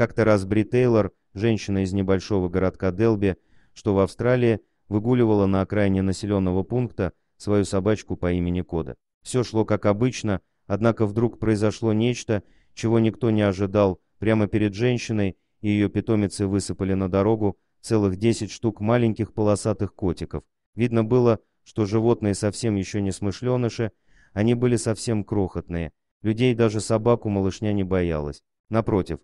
Как-то раз Бри Тейлор, женщина из небольшого городка Делби, что в Австралии, выгуливала на окраине населенного пункта свою собачку по имени Кода. Все шло как обычно, однако вдруг произошло нечто, чего никто не ожидал. Прямо перед женщиной и ее питомицы высыпали на дорогу целых 10 штук маленьких полосатых котиков. Видно было, что животные совсем еще не смышленыши, они были совсем крохотные. Людей даже собаку малышня не боялась. Напротив,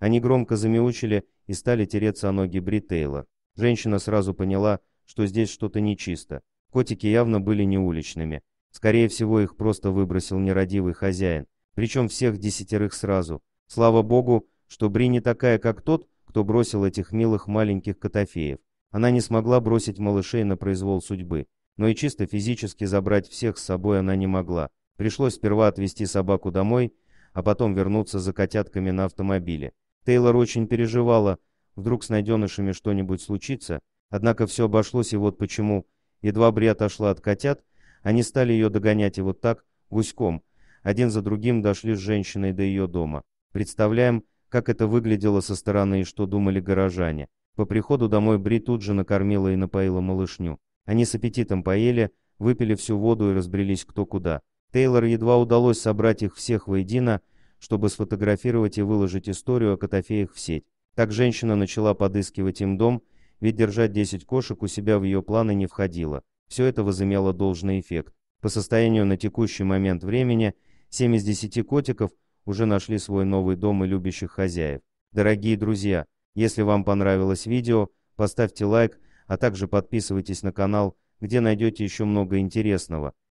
они громко замяучили и стали тереться о ноги Бритейла. Женщина сразу поняла, что здесь что-то нечисто. Котики явно были не уличными. Скорее всего, их просто выбросил нерадивый хозяин. Причем всех десятерых сразу. Слава богу, что Бри не такая, как тот, кто бросил этих милых маленьких котофеев. Она не смогла бросить малышей на произвол судьбы. Но и чисто физически забрать всех с собой она не могла. Пришлось сперва отвезти собаку домой, а потом вернуться за котятками на автомобиле. Тейлор очень переживала, вдруг с найденышами что-нибудь случится, однако все обошлось, и вот почему. Едва Бри отошла от котят, они стали ее догонять, и вот так, гуськом, один за другим дошли с женщиной до ее дома. Представляем, как это выглядело со стороны и что думали горожане. По приходу домой Бри тут же накормила и напоила малышню. Они с аппетитом поели, выпили всю воду и разбрелись кто куда. Тейлор едва удалось собрать их всех воедино, чтобы сфотографировать и выложить историю о Котофеях в сеть. Так женщина начала подыскивать им дом, ведь держать 10 кошек у себя в ее планы не входило. Все это возымело должный эффект. По состоянию на текущий момент времени 7 из 10 котиков уже нашли свой новый дом и любящих хозяев. Дорогие друзья, если вам понравилось видео, поставьте лайк, а также подписывайтесь на канал, где найдете еще много интересного.